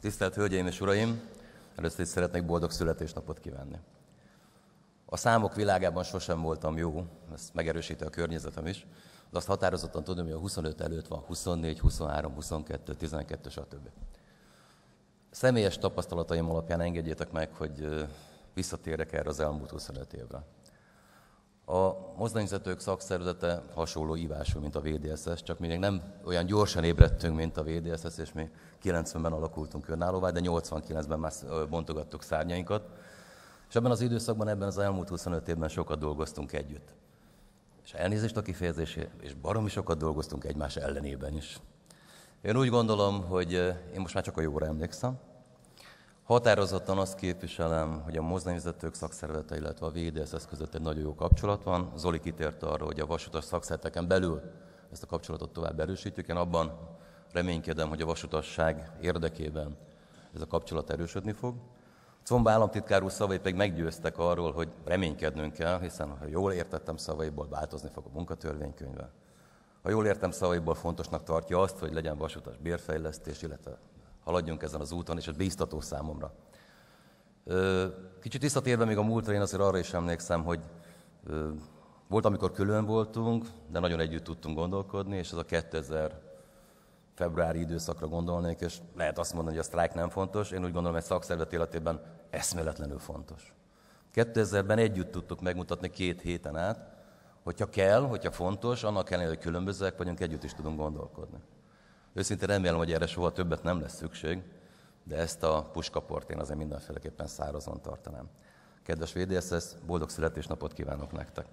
Tisztelt Hölgyeim és Uraim! Először is szeretnék boldog születésnapot kívánni. A számok világában sosem voltam jó, ezt megerősíti a környezetem is, de azt határozottan tudom, hogy a 25 előtt van 24, 23, 22, 12, stb. Személyes tapasztalataim alapján engedjétek meg, hogy visszatérek erre az elmúlt 25 évre. A mozdonyvezetők szakszervezete hasonló ívású, mint a VDSS, csak még nem olyan gyorsan ébredtünk, mint a VDSS, és mi 90-ben alakultunk önállóvá, de 89-ben már bontogattuk szárnyainkat. És ebben az időszakban, ebben az elmúlt 25 évben sokat dolgoztunk együtt. És elnézést a kifejezésé, és baromi sokat dolgoztunk egymás ellenében is. Én úgy gondolom, hogy én most már csak a jóra emlékszem, Határozottan azt képviselem, hogy a mozdonyvezetők szakszervezete, illetve a VDSZ között egy nagyon jó kapcsolat van. Zoli kitért arra, hogy a vasutas szakszerteken belül ezt a kapcsolatot tovább erősítjük. Én abban reménykedem, hogy a vasutasság érdekében ez a kapcsolat erősödni fog. Comba államtitkár úr szavai pedig meggyőztek arról, hogy reménykednünk kell, hiszen ha jól értettem szavaiból, változni fog a munkatörvénykönyve. Ha jól értem szavaiból, fontosnak tartja azt, hogy legyen vasutas bérfejlesztés, illetve haladjunk ezen az úton, és ez bíztató számomra. Kicsit visszatérve még a múltra, én azért arra is emlékszem, hogy volt, amikor külön voltunk, de nagyon együtt tudtunk gondolkodni, és ez a 2000 februári időszakra gondolnék, és lehet azt mondani, hogy a sztrájk nem fontos, én úgy gondolom, hogy szakszervezet életében eszméletlenül fontos. 2000-ben együtt tudtuk megmutatni két héten át, hogyha kell, hogyha fontos, annak ellenére, hogy különbözőek vagyunk, együtt is tudunk gondolkodni. Őszintén remélem, hogy erre soha többet nem lesz szükség, de ezt a puskaport én azért mindenféleképpen szárazon tartanám. Kedves VDSS, boldog születésnapot kívánok nektek!